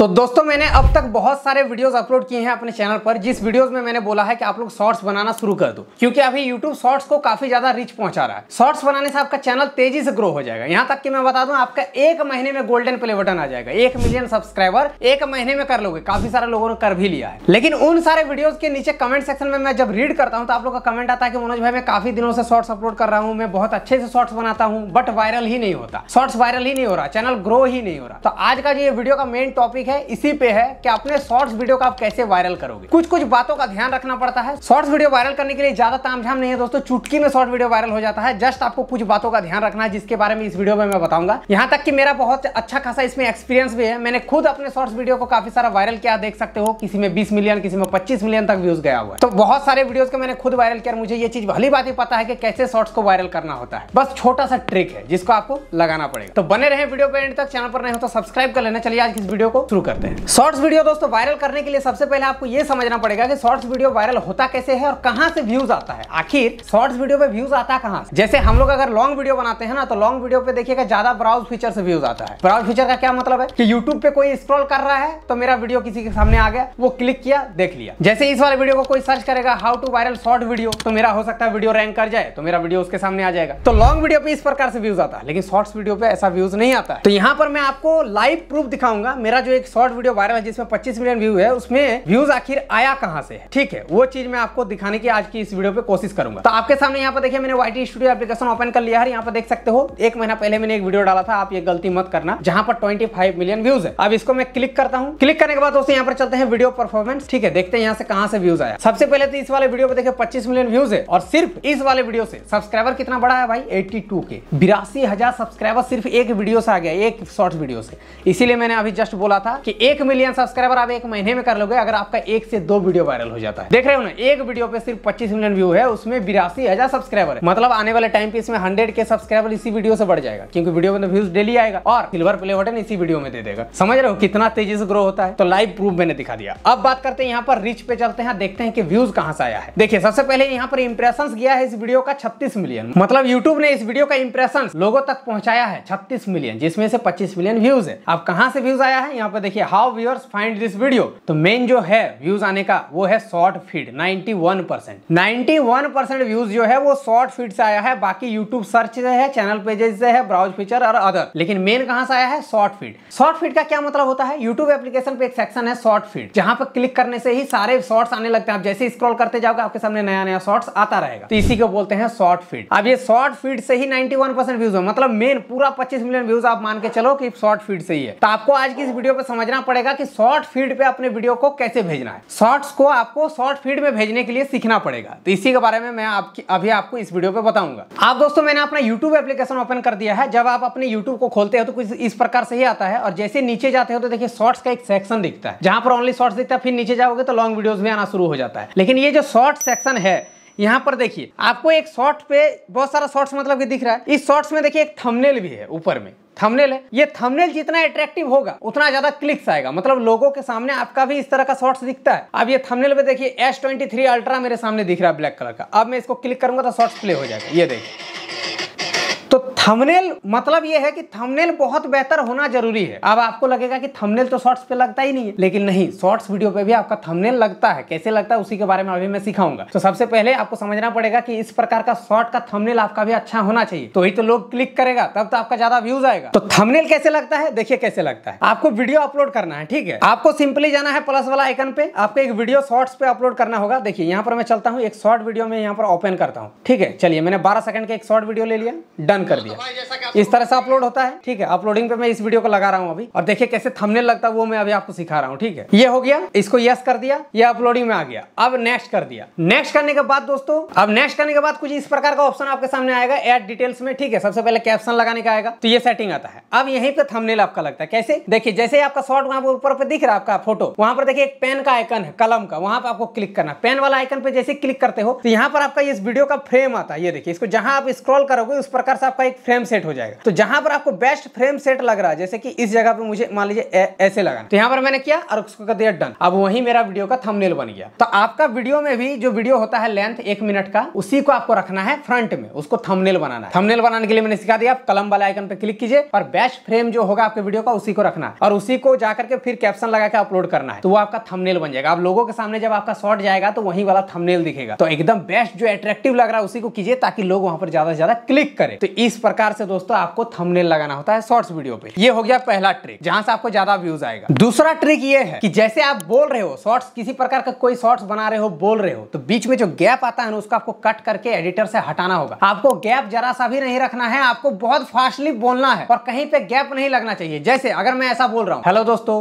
तो दोस्तों मैंने अब तक बहुत सारे वीडियोस अपलोड किए हैं अपने चैनल पर जिस वीडियोस में मैंने बोला है कि आप लोग शॉर्ट्स बनाना शुरू कर दो क्योंकि अभी YouTube शॉर्ट्स को काफी ज्यादा रिच पहुंचा रहा है शॉर्ट्स बनाने से आपका चैनल तेजी से ग्रो हो जाएगा यहाँ तक कि मैं बता दूं आपका एक महीने में गोल्डन प्ले बटन आ जाएगा एक मिलियन सब्सक्राइबर एक महीने में कर लोगे काफी सारे लोगों ने कर भी लिया है लेकिन उन सारे वीडियोज के नीचे कमेंट सेक्शन में मैं जब रीड करता हूँ तो आप लोग का कमेंट आता है कि मनोज भाई मैं काफी दिनों से शॉर्ट्स अपलोड कर रहा हूँ मैं बहुत अच्छे से शॉर्ट्स बनाता हूँ बट वायरल ही नहीं होता शॉर्ट्स वायरल ही नहीं हो रहा चैनल ग्रो ही नहीं हो रहा तो आज का जो ये वीडियो का मेन टॉपिक है इसी पे है कि अपने शॉर्ट्स वीडियो का आप कैसे वायरल करोगे कुछ कुछ बातों का ध्यान रखना पड़ता है शॉर्ट्स वीडियो वायरल करने के लिए ज्यादा तामझाम नहीं है दोस्तों चुटकी में शॉर्ट वीडियो वायरल हो जाता है जस्ट आपको कुछ बातों का ध्यान रखना है जिसके बारे में इस वीडियो में मैं बताऊंगा यहाँ तक की मेरा बहुत अच्छा खासा इसमें एक्सपीरियंस भी है मैंने खुद अपने शॉर्ट्स वीडियो को काफी सारा वायरल किया देख सकते हो किसी में बीस मिलियन किसी में पच्चीस मिलियन तक व्यूज गया हुआ है तो बहुत सारे वीडियो को मैंने खुद वायरल किया मुझे ये चीज भली बात ही पता है कि कैसे शॉर्ट्स को वायरल करना होता है बस छोटा सा ट्रिक है जिसको आपको लगाना पड़ेगा तो बने रहे वीडियो पे एंड तक चैनल पर नहीं हो तो सब्सक्राइब कर लेना चलिए आज इस वीडियो को शुरू करते हैं शॉर्ट्स वीडियो दोस्तों वायरल करने के लिए सबसे पहले आपको यह समझना पड़ेगा कि शॉर्ट्स वीडियो वायरल होता कैसे है और कहां से व्यूज आता है आखिर शॉर्ट्स वीडियो पे व्यूज आता है कहां से जैसे हम लोग अगर लॉन्ग वीडियो बनाते हैं ना तो लॉन्ग वीडियो पे देखिएगा ज्यादा ब्राउज फीचर से व्यूज आता है ब्राउज फीचर का क्या मतलब है कि यूट्यूब पे कोई स्क्रॉल कर रहा है तो मेरा वीडियो किसी के सामने आ गया वो क्लिक किया देख लिया जैसे इस वाले वीडियो को कोई सर्च करेगा how to viral short video तो मेरा हो सकता है वीडियो रैंक कर जाए तो मेरा वीडियो उसके सामने आ जाएगा तो लॉन्ग वीडियो पे इस प्रकार से व्यूज आता है लेकिन शॉर्ट्स वीडियो पे ऐसा व्यूज नहीं आता तो यहाँ पर मैं आपको लाइव प्रूफ दिखाऊंगा मेरा जो एक शॉर्ट वीडियो वायरल है जिसमें 25 मिलियन व्यू है उसमें व्यूज आखिर आया कहां से ठीक है वो चीज मैं आपको दिखाने की आज की इस वीडियो पे कोशिश करूंगा तो आपके सामने यहाँ पर देखिए मैंने वाई स्टूडियो एप्लीकेशन ओपन कर लिया है यहाँ पर देख सकते हो एक महीना पहले मैंने एक वीडियो डाला था आप ये गलती मत करना जहां पर ट्वेंटी मिलियन व्यूज है अब इसको मैं क्लिक करता हूँ क्लिक करने के बाद दोस्तों यहाँ पर चलते हैं वीडियो परफॉर्मेंस ठीक है देखते हैं यहाँ से कहाँ से व्यूज आया सबसे पहले तो इस वाले वीडियो पे देखे पच्चीस मिलियन व्यूज है और सिर्फ इस वाले वीडियो से सब्सक्राइबर कितना बड़ा है भाई एट्टी के बिरासी सब्सक्राइबर सिर्फ एक वीडियो से आ गया एक शॉर्ट वीडियो से इसीलिए मैंने अभी जस्ट बोला था कि एक मिलियन सब्सक्राइबर आप एक महीने में कर लोगे अगर आपका एक से दो वीडियो वायरल हो जाता है देख रहे हो ना एक वीडियो पे सिर्फ पच्चीस मिलियन व्यू है उसमें बिरासी हजार सब्सक्राइबर है मतलब आने वाले टाइम पे इसमें हंड्रेड के सब्सक्राइबर इसी वीडियो से बढ़ जाएगा क्योंकि वीडियो में व्यूज तो डेली आएगा और सिल्वर प्ले बटन इसी वीडियो में दे देगा समझ रहे हो कितना तेजी से ग्रो होता है तो लाइव प्रूफ मैंने दिखा दिया अब बात करते हैं यहाँ पर रिच पे चलते हैं देखते हैं कि व्यूज कहाँ से आया है देखिए सबसे पहले यहाँ पर इंप्रेशन गया है इस वीडियो का छत्तीस मिलियन मतलब यूट्यूब ने इस वीडियो का इंप्रेशन लोगों तक पहुंचाया है छत्तीस मिलियन जिसमें से पच्चीस मिलियन व्यूज है अब कहाँ से व्यूज आया है यहाँ पर पर देखिए how viewers find this video तो मेन जो है व्यूज आने का वो है short feed 91 percent ninety views जो है वो शॉर्ट फीड से आया है बाकी यूट्यूब सर्च से है चैनल पेजेस से है ब्राउज फीचर और अदर लेकिन मेन कहां से आया है शॉर्ट फीड शॉर्ट फीड का क्या मतलब होता है यूट्यूब एप्लीकेशन पे एक सेक्शन है शॉर्ट फीड जहां पर क्लिक करने से ही सारे शॉर्ट्स आने लगते हैं आप जैसे स्क्रॉल करते जाओगे आपके सामने नया नया शॉर्ट्स आता रहेगा तो इसी को बोलते हैं शॉर्ट फीड अब ये शॉर्ट फीड से ही 91 व्यूज है मतलब मेन पूरा 25 मिलियन व्यूज आप मान के चलो कि शॉर्ट फीड से ही है तो आपको आज की इस वीडियो पे समझना पड़ेगा कि शॉर्ट फीड पे अपने वीडियो को कैसे भेजना है शॉर्ट्स को आपको शॉर्ट फीड में भेजने के लिए सीखना पड़ेगा तो इसी के बारे में मैं आपकी अभी आपको इस वीडियो पे बताऊंगा आप दोस्तों मैंने अपना यूट्यूब एप्लीकेशन ओपन कर दिया है जब आप अपने यूट्यूब को खोलते हो तो कुछ इस प्रकार से ही आता है और जैसे नीचे जाते हो तो देखिए शॉर्ट्स का एक सेक्शन दिखता है जहां पर ओनली शॉर्ट्स दिखता है फिर नीचे जाओगे तो लॉन्ग वीडियोज भी आना शुरू हो जाता है लेकिन ये जो शॉर्ट सेक्शन है यहाँ पर देखिए आपको एक शॉर्ट पे बहुत सारा शॉर्ट्स मतलब कि दिख रहा है इस शॉर्ट्स में देखिए एक थंबनेल भी है ऊपर में थंबनेल है ये थंबनेल जितना अट्रैक्टिव होगा उतना ज्यादा क्लिक्स आएगा मतलब लोगों के सामने आपका भी इस तरह का शॉर्ट्स दिखता है अब ये थंबनेल पे देखिए एस ट्वेंटी थ्री अल्ट्रा मेरे सामने दिख रहा है ब्लैक कलर का अब मैं इसको क्लिक करूंगा तो शॉर्ट्स प्ले हो जाएगा ये देखिए थंबनेल मतलब ये है कि थंबनेल बहुत बेहतर होना जरूरी है अब आपको लगेगा कि थंबनेल तो शॉर्ट्स पे लगता ही नहीं है लेकिन नहीं शॉर्ट्स वीडियो पे भी आपका थंबनेल लगता है कैसे लगता है उसी के बारे में अभी मैं सिखाऊंगा तो सबसे पहले आपको समझना पड़ेगा कि इस प्रकार का शॉर्ट का थंबनेल आपका भी अच्छा होना चाहिए तो ही तो लोग क्लिक करेगा तब तो आपका ज्यादा व्यूज आएगा तो थंबनेल कैसे लगता है देखिए कैसे लगता है आपको वीडियो अपलोड करना है ठीक है आपको सिंपली जाना है प्लस वाला आइकन पे आपको एक वीडियो शॉर्ट्स पे अपलोड करना होगा देखिए यहाँ पर मैं चलता हूँ एक शॉर्ट वीडियो में यहाँ पर ओपन करता हूँ ठीक है चलिए मैंने बारह सेकंड का एक शॉर्ट वीडियो ले लिया डन कर दिया दिया इस तरह से अपलोड होता है ठीक है अपलोडिंग पे मैं इस वीडियो को लगा रहा हूँ अभी और देखिए कैसे थमने लगता है वो मैं अभी आपको सिखा रहा हूँ ठीक है ये हो गया इसको यस कर दिया ये अपलोडिंग में आ गया अब नेक्स्ट कर दिया नेक्स्ट करने के बाद दोस्तों अब नेक्स्ट करने के बाद कुछ इस प्रकार का ऑप्शन आपके सामने आएगा एड डिटेल्स में ठीक है सबसे पहले कैप्शन लगाने का आएगा तो ये सेटिंग आता है अब यहीं पे थंबनेल आपका लगता है कैसे देखिए जैसे आपका शॉर्ट वहां पर ऊपर दिख रहा है आपका फोटो वहां पर देखिए एक पेन का आइकन है कलम का वहां पर आपको क्लिक करना पेन वाला आइकन पे जैसे क्लिक करते हो तो यहाँ पर आपका इस वीडियो का फ्रेम आता है ये देखिए इसको जहां आप स्क्रॉल करोगे उस प्रकार से आपका एक फ्रेम सेट हो जाएगा तो जहां पर आपको बेस्ट फ्रेम सेट लग रहा है जैसे कि इस जगह पे मुझे मान लीजिए ऐसे लगा तो यहाँ पर मैंने किया और उसको कर दिया डन अब वही मेरा वीडियो का थमनेल बन गया तो आपका वीडियो में भी जो वीडियो होता है लेंथ एक मिनट का उसी को आपको रखना है फ्रंट में उसको थमनेल बनाना है थमनेल बनाने के लिए मैंने सिखा दिया आप कलम वाले आइकन पर क्लिक कीजिए और बेस्ट फ्रेम जो होगा आपके वीडियो का उसी को रखना और उसी को जाकर के फिर कैप्शन लगा के अपलोड करना है तो वो आपका थमनेल बन जाएगा आप लोगों के सामने जब आपका शॉर्ट जाएगा तो वही वाला थमनेल दिखेगा तो एकदम बेस्ट जो अट्रैक्टिव लग रहा है उसी को कीजिए ताकि लोग वहां पर ज्यादा से ज्यादा क्लिक करें तो इस पर प्रकार से दोस्तों आपको थंबनेल लगाना होता है शॉर्ट्स वीडियो पे ये हो गया पहला ट्रिक जहां से आपको ज्यादा व्यूज आएगा दूसरा ट्रिक ये है कि जैसे आप बोल रहे हो शॉर्ट्स किसी प्रकार का कोई शॉर्ट्स बना रहे हो बोल रहे हो तो बीच में जो गैप आता है ना उसको आपको कट करके एडिटर से हटाना होगा आपको गैप जरा सा भी नहीं रखना है आपको बहुत फास्टली बोलना है और कहीं पे गैप नहीं लगना चाहिए जैसे अगर मैं ऐसा बोल रहा हूँ हेलो दोस्तों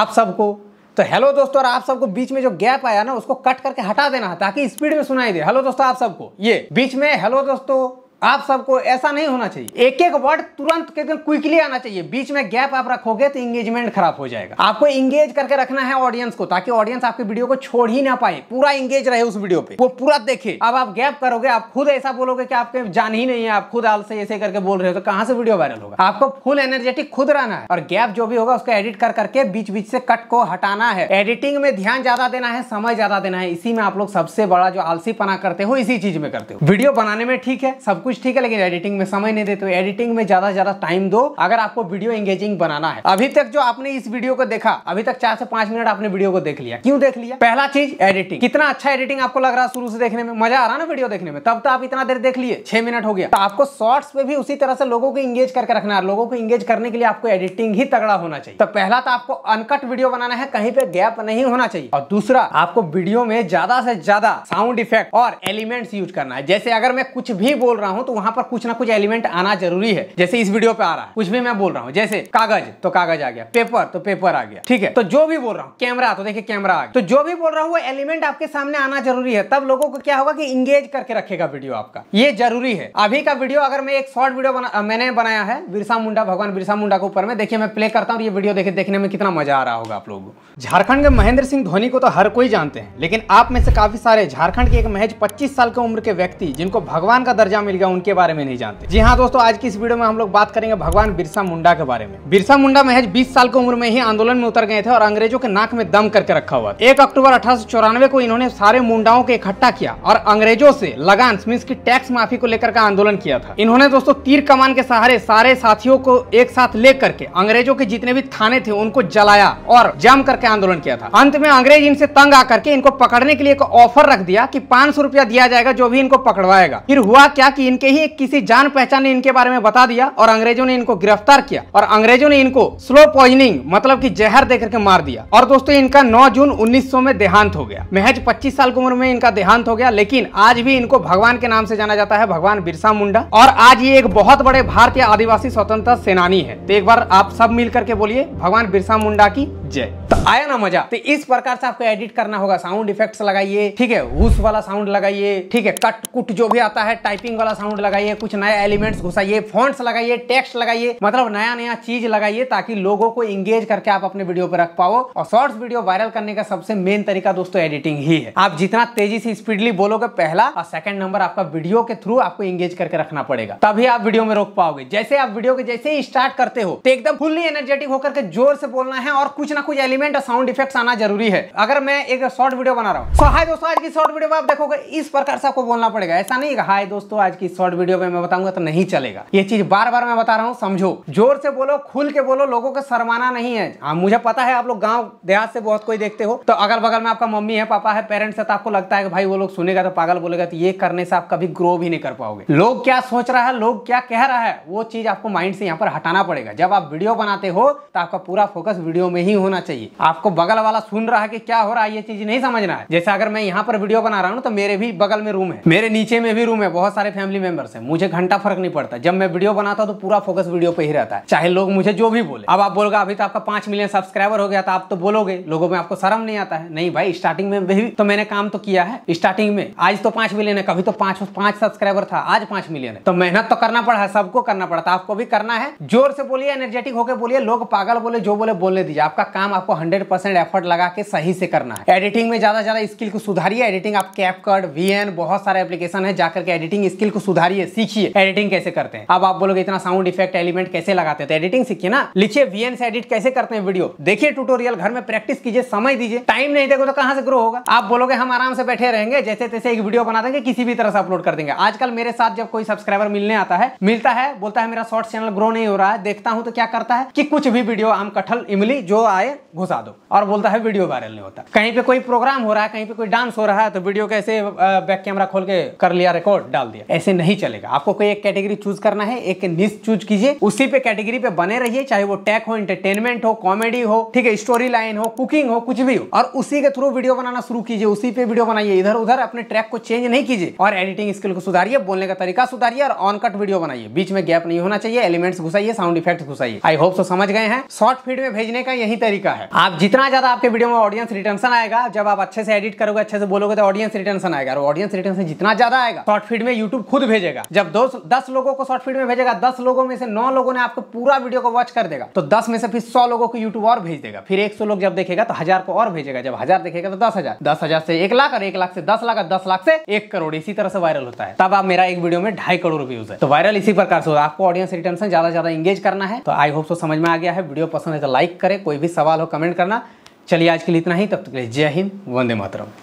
आप सबको तो हेलो दोस्तों और आप सबको बीच में जो गैप आया ना उसको कट करके हटा देना ताकि स्पीड में सुनाई दे हेलो दोस्तों आप सबको ये बीच में हेलो दोस्तों आप सबको ऐसा नहीं होना चाहिए एक एक वर्ड तुरंत एकदम क्विकली आना चाहिए बीच में गैप आप रखोगे तो इंगेजमेंट खराब हो जाएगा आपको इंगेज करके रखना है ऑडियंस को ताकि ऑडियंस आपके वीडियो को छोड़ ही ना पाए पूरा इंगेज रहे उस वीडियो पे वो पूरा देखे अब आप गैप करोगे आप खुद ऐसा बोलोगे की आपके जान ही नहीं है आप खुद आलसे ऐसे करके बोल रहे हो तो कहाँ से वीडियो वायरल होगा आपको फुल एनर्जेटिक खुद रहना है और गैप जो भी होगा उसको एडिट कर करके बीच बीच से कट को हटाना है एडिटिंग में ध्यान ज्यादा देना है समय ज्यादा देना है इसी में आप लोग सबसे बड़ा जो आलसीपना करते हो इसी चीज में करते हो वीडियो बनाने में ठीक है सब कुछ ठीक है लेकिन एडिटिंग में समय नहीं देते एडिटिंग में ज्यादा ज्यादा टाइम दो अगर आपको वीडियो एंगेजिंग बनाना है अभी तक जो आपने इस वीडियो को देखा अभी तक चार से पांच मिनट आपने वीडियो को देख लिया क्यों देख लिया पहला चीज एडिटिंग कितना अच्छा एडिटिंग आपको लग रहा है शुरू से देखने में मजा आ रहा है ना वीडियो देखने में तब तो आप इतना देर देख लिए छह मिनट हो गया तो आपको शॉर्ट्स पे भी उसी तरह से लोगों को इंगेज करके रखना है लोगों को इंगेज करने के लिए आपको एडिटिंग ही तगड़ा होना चाहिए तो पहला तो आपको अनकट वीडियो बनाना है कहीं पे गैप नहीं होना चाहिए और दूसरा आपको वीडियो में ज्यादा से ज्यादा साउंड इफेक्ट और एलिमेंट्स यूज करना है जैसे अगर मैं कुछ भी बोल रहा हूँ हूँ तो वहाँ पर कुछ ना कुछ एलिमेंट आना जरूरी है जैसे इस वीडियो पे आ रहा है कुछ भी मैं बोल रहा हूँ जैसे कागज तो कागज आ गया पेपर तो पेपर आ गया ठीक है तो जो भी बोल रहा हूँ कैमरा तो देखिए कैमरा आ गया तो जो भी बोल रहा हूँ वो एलिमेंट आपके सामने आना जरूरी है तब लोगों को क्या होगा की इंगेज करके रखेगा वीडियो आपका ये जरूरी है अभी का वीडियो अगर मैं एक शॉर्ट वीडियो मैंने बनाया है बिरसा मुंडा भगवान बिरसा मुंडा के ऊपर में देखिए मैं प्ले करता हूँ ये वीडियो देखे देखने में कितना मजा आ रहा होगा आप लोगों को झारखंड के महेंद्र सिंह धोनी को तो हर कोई जानते हैं लेकिन आप में से काफी सारे झारखंड के एक महज पच्चीस साल के उम्र के व्यक्ति जिनको भगवान का दर्जा मिल गया रहेगा उनके बारे में नहीं जानते जी हाँ दोस्तों आज की इस वीडियो में हम लोग बात करेंगे भगवान बिरसा मुंडा के बारे में बिरसा मुंडा महज बीस साल की उम्र में ही आंदोलन में उतर गए थे और अंग्रेजों के नाक में दम करके रखा हुआ एक अक्टूबर अठारह को इन्होंने सारे मुंडाओं को इकट्ठा किया और अंग्रेजों से लगान मीन की टैक्स माफी को लेकर का आंदोलन किया था इन्होंने दोस्तों तीर कमान के सहारे सारे साथियों को एक साथ ले करके अंग्रेजों के जितने भी थाने थे उनको जलाया और जम करके आंदोलन किया था अंत में अंग्रेज इनसे तंग आकर के इनको पकड़ने के लिए एक ऑफर रख दिया कि पांच सौ रुपया दिया जाएगा जो भी इनको पकड़वाएगा फिर हुआ क्या कि इन इनके ही किसी जान पहचान ने इनके बारे में बता दिया और अंग्रेजों ने इनको गिरफ्तार किया और अंग्रेजों ने इनको स्लो पॉइनिंग मतलब की जहर दे करके मार दिया और दोस्तों इनका नौ जून उन्नीस में देहांत हो गया महज पच्चीस साल की उम्र में इनका देहांत हो गया लेकिन आज भी इनको भगवान के नाम से जाना जाता है भगवान बिरसा मुंडा और आज ये एक बहुत बड़े भारतीय आदिवासी स्वतंत्रता सेनानी है तो एक बार आप सब मिल करके बोलिए भगवान बिरसा मुंडा की जय तो आया ना मजा तो इस प्रकार से आपको एडिट करना होगा साउंड इफेक्ट्स लगाइए ठीक है हुस वाला साउंड लगाइए ठीक है कट कुट जो भी आता है टाइपिंग वाला साउंड लगाइए कुछ नया एलिमेंट्स घुसाइए फॉन्ट्स लगाइए टेक्स्ट लगाइए मतलब नया नया चीज लगाइए ताकि लोगों को इंगेज करके आप अपने वीडियो पर रख पाओ और शॉर्ट्स वीडियो वायरल करने का सबसे मेन तरीका दोस्तों एडिटिंग ही है आप जितना तेजी से स्पीडली बोलोगे पहला और सेकंड नंबर आपका वीडियो के थ्रू आपको इंगेज करके रखना पड़ेगा तभी आप वीडियो में रोक पाओगे जैसे आप वीडियो के जैसे ही स्टार्ट करते हो तो एकदम फुल्ली एनर्जेटिक होकर के जोर से बोलना है और कुछ ना कुछ एलिमेंट एलिमेंट और साउंड इफेक्ट आना जरूरी है अगर मैं एक शॉर्ट वीडियो बना रहा हूँ so, हाय दोस्तों आज की शॉर्ट वीडियो में आप देखोगे इस प्रकार से आपको बोलना पड़ेगा ऐसा नहीं हाय दोस्तों आज की शॉर्ट वीडियो में मैं बताऊंगा तो नहीं चलेगा ये चीज बार बार मैं बता रहा हूँ समझो जोर से बोलो खुल के बोलो लोगों को शर्माना नहीं है आ, हाँ, मुझे पता है आप लोग गाँव देहात से बहुत कोई देखते हो तो अगल बगल में आपका मम्मी है पापा है पेरेंट्स है तो आपको लगता है भाई वो लोग सुनेगा तो पागल बोलेगा तो ये करने से आप कभी ग्रो भी नहीं कर पाओगे लोग क्या सोच रहा है लोग क्या कह रहा है वो चीज आपको माइंड से यहाँ पर हटाना पड़ेगा जब आप वीडियो बनाते हो तो आपका पूरा फोकस वीडियो में ही होना चाहिए जाएगी आपको बगल वाला सुन रहा है कि क्या हो रहा है ये चीज नहीं समझना है जैसे अगर मैं यहाँ पर वीडियो बना रहा हूँ तो मेरे भी बगल में रूम है मेरे नीचे में भी रूम है बहुत सारे फैमिली मेंबर्स है मुझे घंटा फर्क नहीं पड़ता जब मैं वीडियो बनाता हूँ तो पूरा फोकस वीडियो पे ही रहता है चाहे लोग मुझे जो भी बोले अब आप बोलगा अभी तो आपका पांच मिलियन सब्सक्राइबर हो गया था तो आप तो बोलोगे लोगों में आपको शर्म नहीं आता है नहीं भाई स्टार्टिंग में भी तो मैंने काम तो किया है स्टार्टिंग में आज तो पांच मिलियन है कभी तो पांच पांच सब्सक्राइबर था आज पांच मिलियन है तो मेहनत तो करना पड़ा है सबको करना पड़ता है तो आपको भी करना है जोर से बोलिए एनर्जेटिक होकर बोलिए लोग पागल बोले जो बोले बोलने दीजिए आपका काम आपको हंड्रेड परसेंट एफर्ट लगा के सही से करना है एडिटिंग में ज़्यादा ज़्यादा स्किल को सुधारिए एडिटिंग आप कैप कट वी बहुत सारे एप्लीकेशन है जाकर के एडिटिंग स्किल को सुधारिए सीखिए एडिटिंग कैसे करते हैं अब आप बोलोगे इतना साउंड इफेक्ट एलिमेंट कैसे लगाते हैं तो एडिटिंग सीखिए ना लिखिए वीएन से एडिट कैसे करते हैं वीडियो देखिए टूटोरियल घर में प्रैक्टिस कीजिए समय दीजिए टाइम नहीं देखो तो कहां से ग्रो होगा आप बोलोगे हम आराम से बैठे रहेंगे जैसे तैसे एक वीडियो बना देंगे किसी भी तरह से अपलोड कर देंगे आजकल मेरे साथ जब कोई सब्सक्राइबर मिलने आता है मिलता है बोलता है मेरा शॉर्ट चैनल ग्रो नहीं हो रहा है देखता हूं तो क्या करता है कि कुछ भी वीडियो आम कटहल इमली जो आए घुसा दो और बोलता है वीडियो वायरल नहीं होता कहीं पे कोई प्रोग्राम हो रहा है कहीं पे कोई डांस हो रहा है तो वीडियो कैसे बैक कैमरा खोल के कर लिया रिकॉर्ड डाल दिया ऐसे नहीं चलेगा आपको कोई एक कैटेगरी चूज करना है एक निश चूज कीजिए उसी पे कैटेगरी पे बने रहिए चाहे वो टेक हो इंटरटेनमेंट हो कॉमेडी हो ठीक है स्टोरी लाइन हो कुकिंग हो कुछ भी हो और उसी के थ्रू वीडियो बनाना शुरू कीजिए उसी पे वीडियो बनाइए इधर उधर अपने ट्रैक को चेंज नहीं कीजिए और एडिटिंग स्किल को सुधारिए बोलने का तरीका सुधारिए और ऑन कट वीडियो बनाइए बीच में गैप नहीं होना चाहिए एलिमेंट्स घुसाइए साउंड इफेक्ट घुसाइए आई होप सो समझ गए हैं शॉर्ट फीड में भेजने का यही तरीका है आप जितना ज़्यादा आपके वीडियो में ऑडियंस रिटेंशन आएगा जब आप अच्छे से एडिट करोगे अच्छे से बोलोगे तो ऑडियंस रिटेंशन आएगा और ऑडियंस रिटेंशन जितना ज़्यादा आएगा शॉर्ट फीड में यूट्यूब खुद भेजेगा जब दो दस लोगों को शॉर्ट फीड में भेजेगा दस लोगों में से नौ लोगों ने आपको पूरा वीडियो को वॉच कर देगा तो दस में से फिर सौ लोगों को यूट्यूब और भेज देगा फिर एक सौ लोग जब देखेगा तो हजार को और भेजेगा जब हजार देखेगा तो दस हजार दस हजार से एक लाख और एक लाख से दस लाख और दस लाख से एक करोड़ इसी तरह से वायरल होता है तब आप मेरा एक वीडियो में ढाई करोड़ व्यूज है तो वायरल इसी प्रकार से आपको ऑडियंस रिटर्न ज्यादा ज्यादा इंगेज करना है तो आई होप सो समझ में आ गया है वीडियो पसंद है तो लाइक करे कोई भी सवाल हो कमेंट कमेंट करना चलिए आज के लिए इतना ही तब तक के लिए जय हिंद वंदे मातरम